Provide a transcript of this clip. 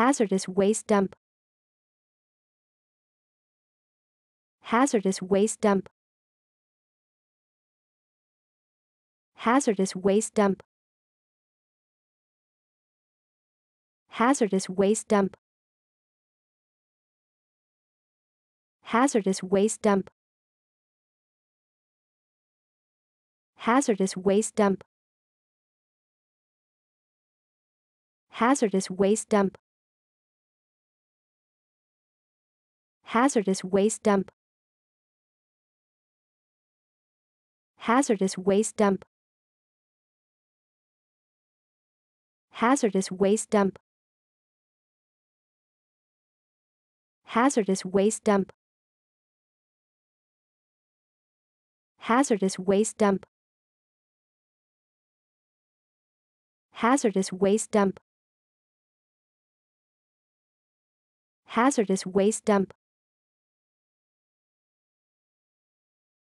Hazardous waste dump. Hazardous waste dump. Hazardous waste dump. Hazardous waste dump. Hazardous waste dump. Hazardous waste dump. Hazardous waste dump. Hazardous waste dump. Hazardous waste dump. Hazardous waste dump. Hazardous waste dump. Hazardous waste dump. Hazardous waste dump. Hazardous waste dump.